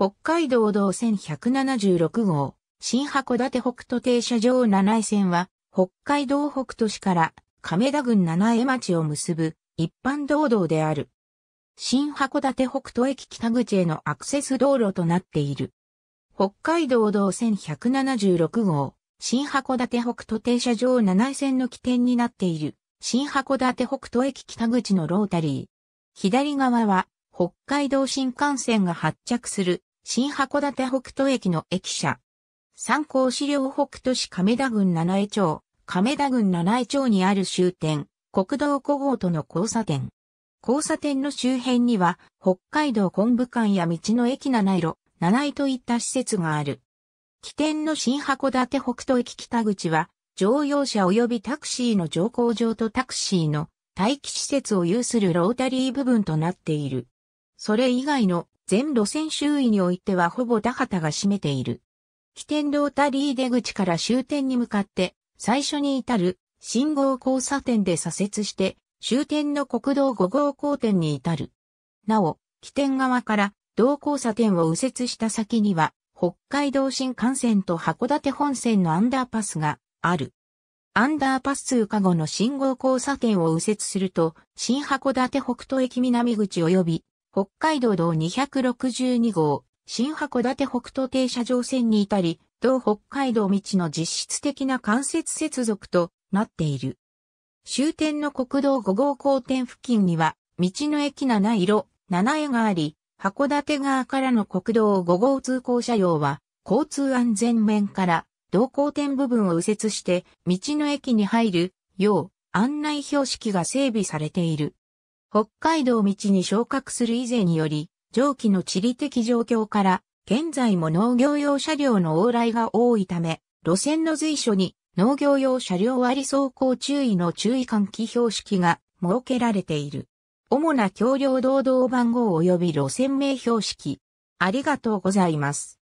北海道道線176号、新函館北斗停車場七井線は、北海道北都市から亀田郡七重町を結ぶ一般道道である。新函館北斗駅北口へのアクセス道路となっている。北海道道線176号、新函館北斗停車場七井線の起点になっている、新函館北斗駅北口のロータリー。左側は、北海道新幹線が発着する新函館北斗駅の駅舎。参考資料北斗市亀田郡七重町、亀田郡七重町にある終点、国道5号との交差点。交差点の周辺には、北海道昆布館や道の駅七色、七井といった施設がある。起点の新函館北斗駅北口は、乗用車及びタクシーの乗降場とタクシーの待機施設を有するロータリー部分となっている。それ以外の全路線周囲においてはほぼ田畑が占めている。起点ロータリー出口から終点に向かって最初に至る信号交差点で左折して終点の国道5号交点に至る。なお、起点側から同交差点を右折した先には北海道新幹線と函館本線のアンダーパスがある。アンダーパス通過後の信号交差点を右折すると、新函館北斗駅南口及び北海道道262号、新函館北東停車場線に至り、同北海道道の実質的な間接接続となっている。終点の国道5号交点付近には、道の駅7色、7絵があり、函館側からの国道5号通行車両は、交通安全面から、同交点部分を右折して、道の駅に入る、よう、案内標識が整備されている。北海道道に昇格する以前により、上記の地理的状況から、現在も農業用車両の往来が多いため、路線の随所に農業用車両割走行注意の注意喚起標識が設けられている。主な橋梁道道番号及び路線名標識。ありがとうございます。